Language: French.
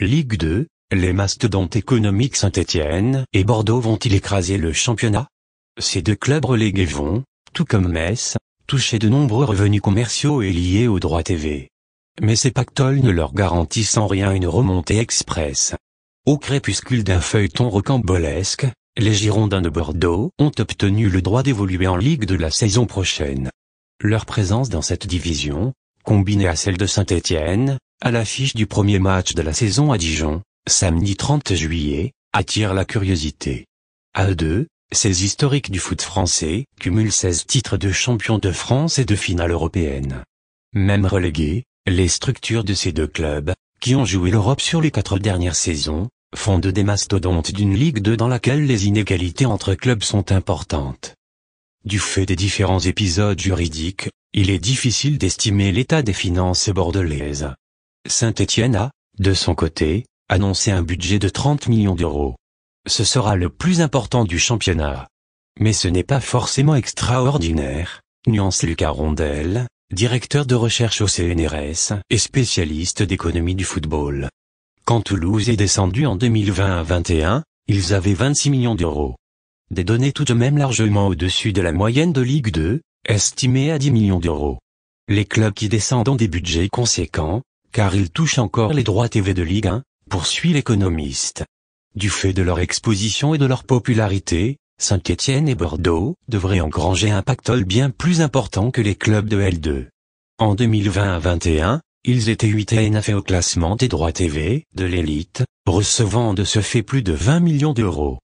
Ligue 2, les mastodontes économiques Saint-Étienne et Bordeaux vont-ils écraser le championnat Ces deux clubs relégués vont, tout comme Metz, toucher de nombreux revenus commerciaux et liés aux droits TV. Mais ces pactoles ne leur garantissent en rien une remontée express. Au crépuscule d'un feuilleton rocambolesque, les Girondins de Bordeaux ont obtenu le droit d'évoluer en Ligue de la saison prochaine. Leur présence dans cette division, combinée à celle de Saint-Étienne, à l'affiche du premier match de la saison à Dijon, samedi 30 juillet, attire la curiosité. A2, ces historiques du foot français cumulent 16 titres de champion de France et de finale européenne. Même relégués, les structures de ces deux clubs, qui ont joué l'Europe sur les quatre dernières saisons, font de des mastodontes d'une Ligue 2 dans laquelle les inégalités entre clubs sont importantes. Du fait des différents épisodes juridiques, il est difficile d'estimer l'état des finances bordelaises. Saint-Étienne a, de son côté, annoncé un budget de 30 millions d'euros. Ce sera le plus important du championnat. Mais ce n'est pas forcément extraordinaire, nuance Lucas Rondel, directeur de recherche au CNRS et spécialiste d'économie du football. Quand Toulouse est descendu en 2020 à 21, ils avaient 26 millions d'euros. Des données tout de même largement au-dessus de la moyenne de Ligue 2, estimée à 10 millions d'euros. Les clubs qui descendent ont des budgets conséquents, car ils touchent encore les droits TV de Ligue 1, poursuit l'économiste. Du fait de leur exposition et de leur popularité, Saint-Étienne et Bordeaux devraient engranger un pactole bien plus important que les clubs de L2. En 2020 à 21, ils étaient 8 et 9 au classement des droits TV de l'élite, recevant de ce fait plus de 20 millions d'euros.